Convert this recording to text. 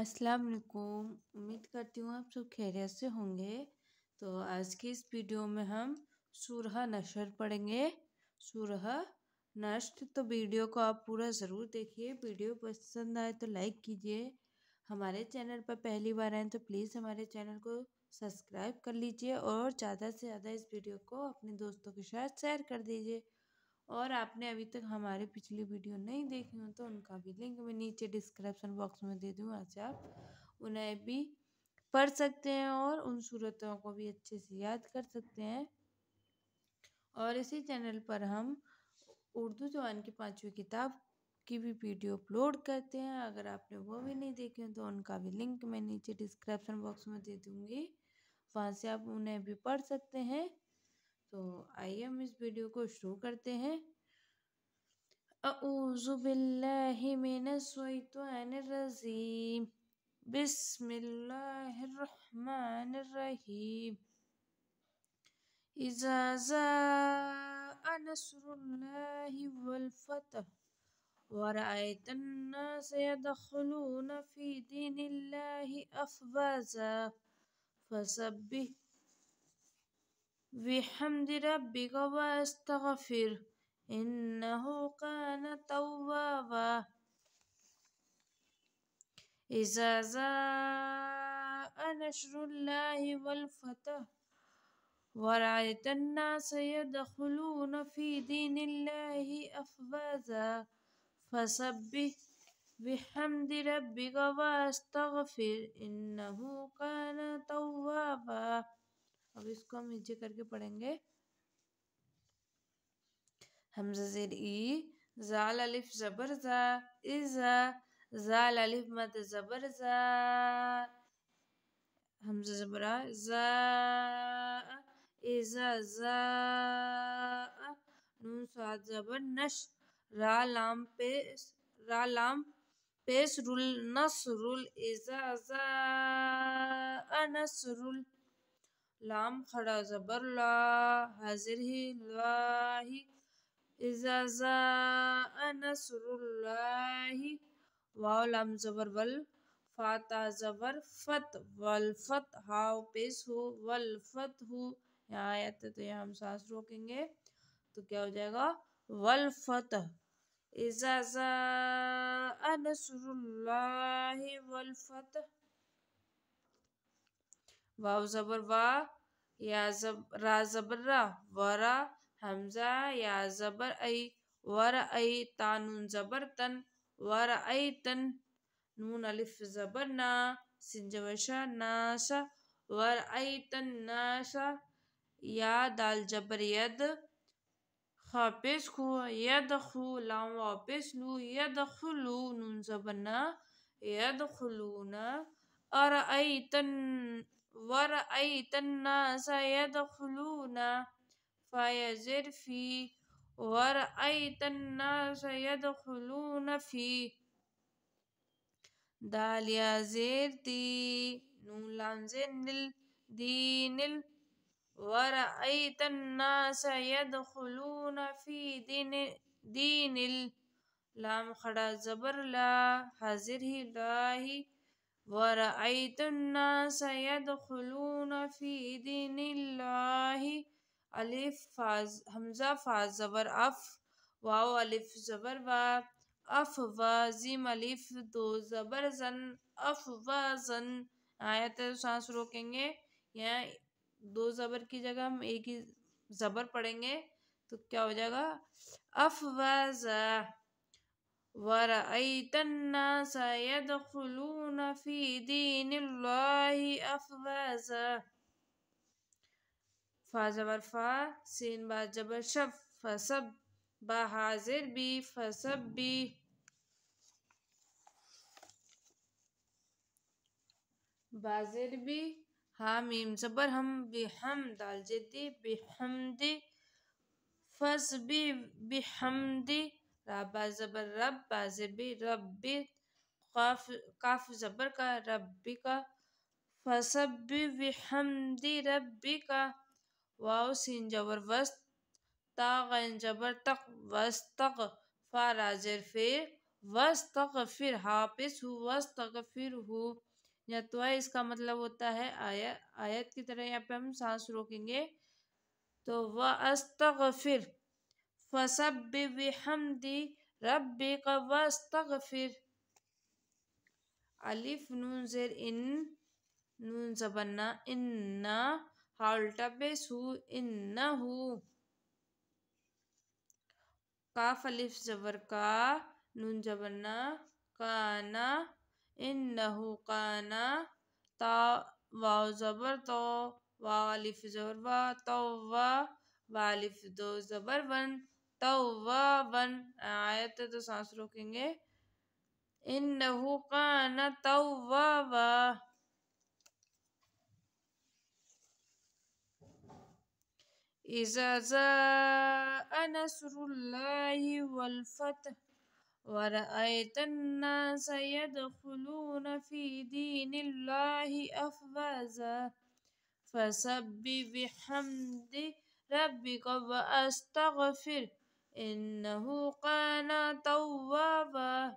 السلام علیکم امید کرتی ہوں آپ سب خیریت سے ہوں گے تو آج کی اس ویڈیو میں ہم سورہ نشر پڑھیں گے سورہ نشر تو ویڈیو کو آپ پورا ضرور دیکھیے ویڈیو پسند آئے تو لائک کیجیے ہمارے چینل پر پہلی بار آئیں تو پلیز ہمارے چینل کو سبسکرائب کر لیجیے اور زیادہ سے زیادہ اس ویڈیو کو اپنے دوستوں کے ساتھ شیئر کر دیجیے اور آپ نے ابھی تک ہماری پچھلی ویڈیو نہیں دیکھی ہوں تو ان کا بھی لنک میں نیچے ڈسکرپشن باکس میں دے دوں وہاں سے آپ انہیں بھی پڑھ سکتے ہیں اور ان صورتوں کو بھی اچھے سے یاد کر سکتے ہیں اور اسی چینل پر ہم اردو زبان کی پانچویں کتاب کی بھی ویڈیو اپلوڈ کرتے ہیں اگر آپ نے وہ بھی نہیں دیکھی ہوں تو ان کا بھی لنک میں نیچے ڈسکرپشن باکس میں دے دوں گی وہاں سے آپ انہیں بھی پڑھ سکتے ہیں تو آئیے ہم اس ویڈیو کو شروع کرتے ہیں اعوذ باللہ من السویطان الرزیم بسم اللہ الرحمن الرحیم اذا زاء نصر اللہ والفتح ورائت الناس يدخلون فی دين الله افواجا فسبح بحمد ربك واستغفر إنه كان توابا إذا جاء نشر الله والفتح ورأيت الناس يدخلون في دين الله أفواجا فسبح بحمد ربك واستغفر إنه كان توابا اب اس کو ہم نیچے کر کے پڑھیں گے حمزہ زیر ای زال علف زبر زا ازا زال علف مد زبر زا حمزہ زبر زا ازا زا نون فاد زبر نش را لام پیس را لام پیس رول نصر ازا زا نصر رول لام خڑا زبر لا حاضر ہی لاہی ازازا نصر اللہ واو لام زبر وال فاتح زبر فت والفت ہاو پیس ہو والفت ہو یہاں آئے آتے تو یہاں ہم سانس روکیں گے تو کیا ہو جائے گا والفت ازازا نصر اللہ والفت واو زبر وا یا زب را زبر را ورا حمزه یا زبر ای ورای تانون زبر تن ورای تن نون الف زبر نا سنجوشا ناشا ورای تن ناشا یا دال جبر ید خاپس خو ید خو لام واپس لو ید خلو نون زبر نا ید خلونا ارایتن ورأيت الناس يدخلون فيزر في ورأيت الناس يدخلون في داليا زير دي نون لام زير نل دي نل ورأيت الناس يدخلون في دين دين لام خڑا زبر لا حاضر هی لاهی يدخلون فی دین الله الف فاز حمزہ فا زبر اف واو الف زبر وا اف وظم الف دو زبر زن اف ون زن آیت سانس روکیں گے یا دو زبر کی جگہ ہم ایک ہی زبر پڑھیں گے تو کیا ہو جائے گا اف و ذا ورأيت الناس يدخلون في دين الله أفواجا فجبر فا سين با جبر شف فسب با حاضر بي فسب بي بازر بي حاميم زبر هم بحم دال جدي بحمد فسبي بحمدي رابع زبر رب بازبی رب قاف قاف زبر کا رب کا فسب بحمد رب کا واو سین جبر وست تا غین جبر تق وستق فا راجر فیر وستق فیر حاپس ہو وستق فیر ہو یا تو اس کا مطلب ہوتا ہے آیت, آیت کی طرح یہاں پہ ہم سانس روکیں گے تو وستق فیر فصب بحمدی رب کا وسطر الف نون زیر ان نون زبنا ان ہالٹا بیس ہو ان ہو کاف الف زبر کا نون زبنا کانا انہو کانا تا واو زبر تو واو الف زبر وا تو والف دو زبر ون توابا آیت سانس روکیں گے إنه كان توابا إذا جاء نصر الله والفتح ورأيت الناس يدخلون في دين الله أفواجا فسبح بحمد ربك واستغفر إنه كان توابا